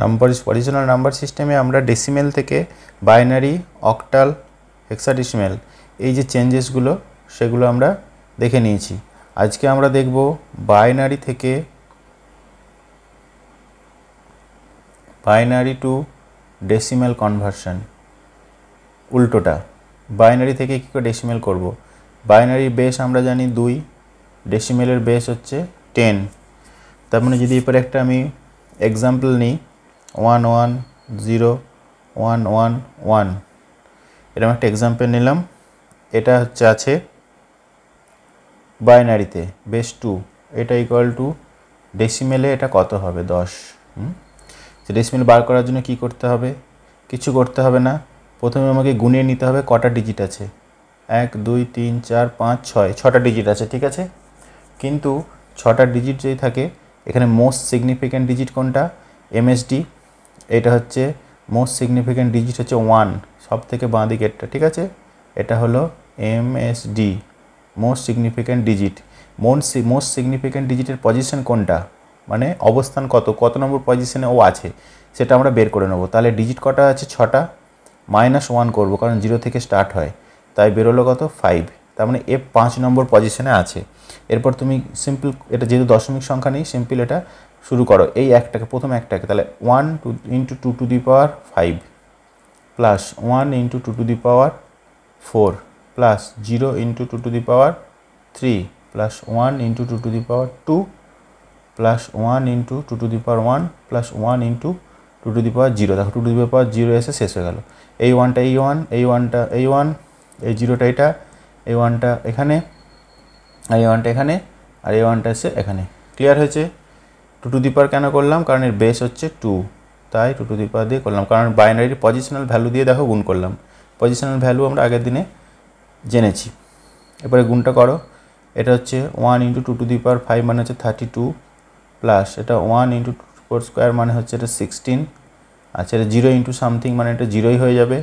Number original number সিস্টেমে আমরা decimal থেকে বাইনারি অকটাল হেক্সাডিসিমেল এই যে চেঞ্জেসগুলো সেগুলো আমরা দেখে নিয়েছি আজকে আমরা দেখব বাইনারি থেকে বাইনারি টু ডেসিমেল কনভার্সন উল্টোটা বাইনারি থেকে কী করে ডেসিমেল করব। বাইনারির বেস আমরা জানি দুই ডেসিমেলের বেস হচ্ছে টেন তার মানে যদি এরপরে একটা আমি এক্সাম্পল নিই one one zero one one one এরকম একটা এক্সাম্পল নিলাম এটা হচ্ছে আছে বাইনারিতে বেস টু এটা ইকুয়াল টু ডেসিমেলে এটা কত হবে দশ হুম ডেসিমেল বার করার জন্য কি করতে হবে কিছু করতে হবে না প্রথমে আমাকে গুনিয়ে নিতে হবে কটা ডিজিট আছে এক দুই তিন চার পাঁচ ছয় ছটা ডিজিট আছে ঠিক আছে কিন্তু ছটা ডিজিট যেই থাকে এখানে মোস্ট সিগনিফিক্যান্ট ডিজিট কোনটা এমএসডি এটা হচ্ছে মোস্ট সিগনিফিক্যান্ট ডিজিট হচ্ছে ওয়ান সব থেকে বাঁ দিকেরটা ঠিক আছে এটা হলো M S D most significant digit most most significant ডিজিটের পজিশন কোনটা মানে অবস্থান কত কত নম্বর পজিশনে ও আছে সেটা আমরা বের করে নেবো তাহলে ডিজিট কটা আছে ছটা মাইনাস ওয়ান করবো কারণ জিরো থেকে স্টার্ট হয় তাই বেরোলো কত ফাইভ তার মানে এ পাঁচ নম্বর পজিশনে আছে এরপর তুমি সিম্পল এটা যেহেতু দশমিক সংখ্যা নেই সিম্পল এটা শুরু করো এই একটাকে প্রথম একটাকে তাহলে one two into two two the power five plus one into two two the power four plus zero into two two the power three plus one into two two the power two plus one into two two the power one plus one into two two the power zero দেখো two two the power zero এসে শেষ হয়ে গেল এই ওয়ানটা এই one এই ওয়ানটা এই ওয়ান এই জিরোটা এটা এই ওয়ানটা এখানে আর এই ওয়ানটা এখানে আর এই ওয়ানটা এসে এখানে ক্লিয়ার হয়েছে টু টু দিপার কেন করলাম কারণ এর বেস হচ্ছে টু তাই টু টু দি দিয়ে করলাম কারণ বাইনারির পজিশনাল ভ্যালু দিয়ে দেখো গুণ করলাম পজিশনাল ভ্যালু আমরা আগের দিনে জেনেছি এরপরে গুণটা করো এটা হচ্ছে one into two two the five মানে হচ্ছে থার্টি টু প্লাস এটা one into two four square মানে হচ্ছে এটা সিক্সটিন আচ্ছা এটা জিরো ইন্টু সামথিং মানে এটা জিরোই হয়ে যাবে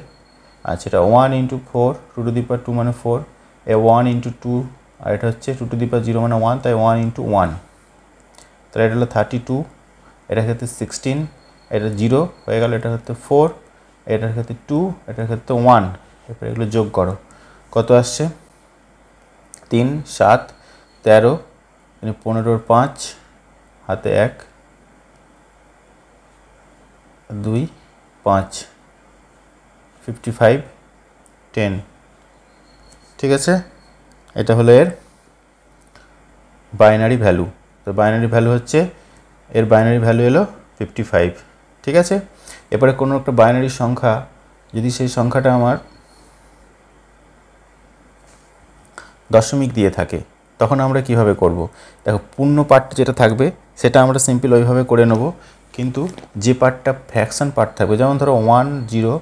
আচ্ছা এটা one into four two two the two মানে ফোর এ ওয়ান ইন্টু টু আর এটা হচ্ছে টু টু দি জিরো মানে ওয়ান তাই ওয়ান ইন্টু ওয়ান তাহলে এটা হলো থার্টি টু এটার ক্ষেত্রে সিক্সটিন এটা জিরো হয়ে গেল এটার ক্ষেত্রে ফোর এটার ক্ষেত্রে টু এটার ক্ষেত্রে ওয়ান এরপর এগুলো যোগ করো কত আসছে তিন সাত তেরো মানে পনেরোর পাঁচ হাতে এক দুই পাঁচ ফিফটি ফাইভ টেন ঠিক আছে এটা হলো এর বাইনারি ভ্যালু তো বাইনারি ভ্যালু হচ্ছে এর বাইনারি ভ্যালু এলো ফিফটি ফাইভ ঠিক আছে এরপরে কোনো একটা বাইনারি সংখ্যা যদি সেই সংখ্যাটা আমার দশমিক দিয়ে থাকে তখন আমরা কিভাবে করব। দেখো পূর্ণ পার্টটা যেটা থাকবে সেটা আমরা সিম্পল ওইভাবে করে নেব কিন্তু যে পার্টটা ফ্র্যাকশান পার্ট থাকবে যেমন ধরো ওয়ান জিরো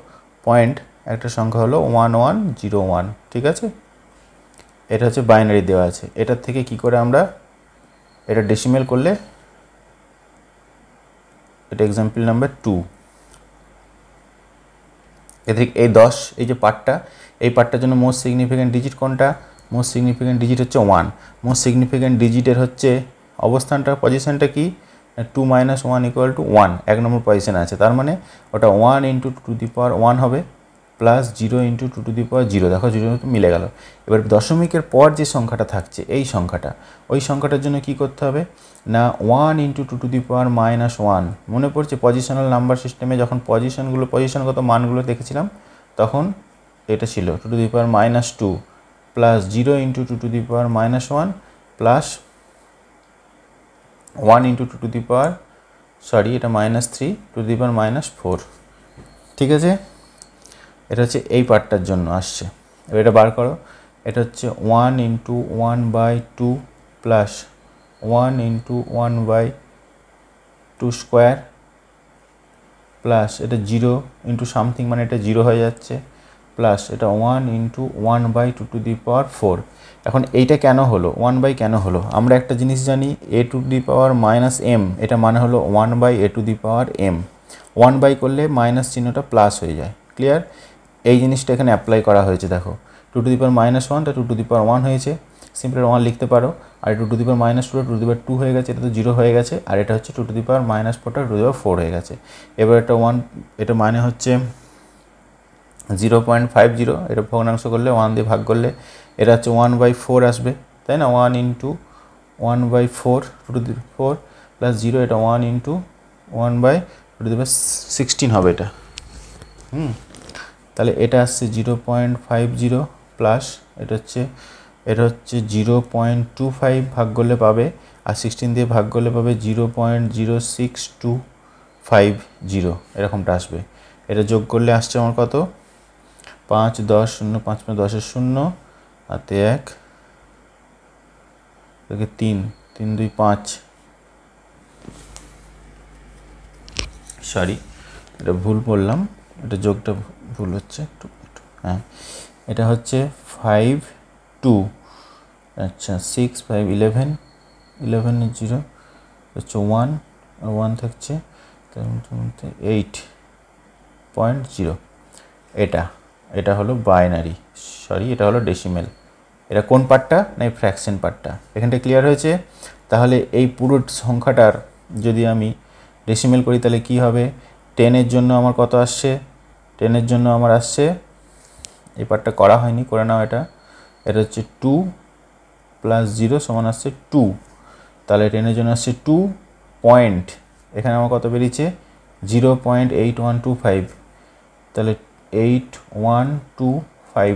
পয়েন্ট একটা সংখ্যা হলো ওয়ান ওয়ান জিরো ওয়ান ঠিক আছে এটা হচ্ছে বাইনারি দেওয়া আছে এটার থেকে কি করে আমরা এটা ডেসিমেল করলে এটা এক্সাম্পল নাম্বার টু এদের এই দশ এই যে পার্টটা এই পার্টটার জন্য মোস্ট সিগনিফিক্যান্ট ডিজিট কোনটা মোস্ট সিগনিফিক্যান্ট ডিজিট হচ্ছে ওয়ান মোস্ট সিগনিফিক্যান্ট ডিজিটের হচ্ছে অবস্থানটা পজিশানটা কি two minus one equal to one এক নম্বর পজিশান আছে তার মানে ওটা one into two the power one হবে plus zero into two two the power zero দেখো জিরো মিলে গেল এবার দশমিকের পর যে সংখ্যাটা থাকছে এই সংখ্যাটা ওই সংখ্যাটার জন্য কি করতে হবে না one into two two the power minus one মনে পড়ছে পজিশনাল নাম্বার সিস্টেমে যখন পজিশনগুলো পজিশনগত মানগুলো দেখেছিলাম তখন এটা ছিল two two the power minus two plus zero into two two the power minus one plus one into two two the power sorry এটা minus three two the power minus four ঠিক আছে এটা হচ্ছে এই পার্টটার জন্য আসছে এবার এটা বার করো এটা হচ্ছে one into one by two plus one into one by two square plus এটা জিরো ইন্টু সামথিং মানে এটা জিরো হয়ে যাচ্ছে প্লাস এটা one into one by two two the power four এখন এইটা কেন হলো ওয়ান বাই কেন হলো আমরা একটা জিনিস জানি a to the power minus m এটা মানে হলো one by a to the power m one by করলে মাইনাস চিহ্নটা প্লাস হয়ে যায় ক্লিয়ার এই জিনিসটা এখানে অ্যাপ্লাই করা হয়েছে দেখো two two the power minus ওয়ানটা two two the power one হয়েছে সিম্পলি ওয়ান লিখতে পারো আর two two the power minus টুটা two two the power two হয়ে গেছে এটা তো জিরো হয়ে গেছে আর এটা হচ্ছে two two the power minus ফোরটা টু দি পার ফোর হয়ে গেছে এবার এটা ওয়ান এটা মানে হচ্ছে জিরো পয়েন্ট ফাইভ জিরো এটা ভগ্নাংশ করলে ওয়ান দিয়ে ভাগ করলে এটা হচ্ছে ওয়ান বাই ফোর আসবে তাই না one into one by four two two the four plus zero এটা one into one by two two the power sixteen হবে এটা হুম তাহলে এটা আসছে zero point five zero plus এটা হচ্ছে এটা হচ্ছে জিরো পয়েন্ট টু ফাইভ ভাগ করলে পাবে আর সিক্সটিন দিয়ে ভাগ করলে পাবে zero point zero six two five zero এরকমটা আসবে এটা যোগ করলে আসছে আমার কত পাঁচ দশ শূন্য পাঁচ পাঁচ মানে দশের শূন্য হাতে এক তিন তিন দুই পাঁচ সরি এটা ভুল বললাম এটা যোগটা ভুল হচ্ছে একটু হ্যাঁ এটা হচ্ছে ফাইভ টু আচ্ছা six five eleven eleven zero হচ্ছে ওয়ান ওয়ান থাকছে তার মধ্যে এইট পয়েন্ট জিরো এটা এটা হলো বাইনারি সরি এটা হলো ডেসিমেল এটা কোন পার্টটা না এই ফ্র্যাকশন পার্টটা এখানটা ক্লিয়ার হয়েছে তাহলে এই পুরো সংখ্যাটার যদি আমি ডেসিমেল করি তাহলে কি হবে টেনের জন্য আমার কত আসছে টেনের জন্য আমার আসছে এই পার্টটা করা হয়নি করে নাও এটা এটা হচ্ছে টু প্লাস জিরো সমান আসছে টু তাহলে টেনের জন্য আসছে টু পয়েন্ট এখানে আমার কত বেরিয়েছে zero point eight one two five তাহলে এইট ওয়ান টু ফাইভ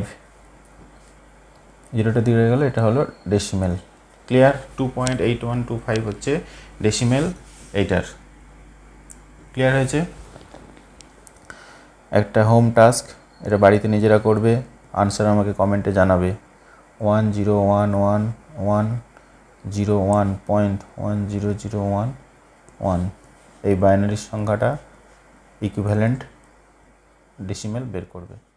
জিরোটা দিয়ে গেলো এটা হলো decimal clear two point eight one two five হচ্ছে ডেসিমেল এইটার ক্লিয়ার হয়েছে একটা হোম টাস্ক এটা বাড়িতে নিজেরা করবে আনসার আমাকে কমেন্টে জানাবে one zero one one one zero one point one zero zero one one এই বাইনারি সংখ্যাটা ইকুভ্যালেন্ট ডিসিমেল বের করবে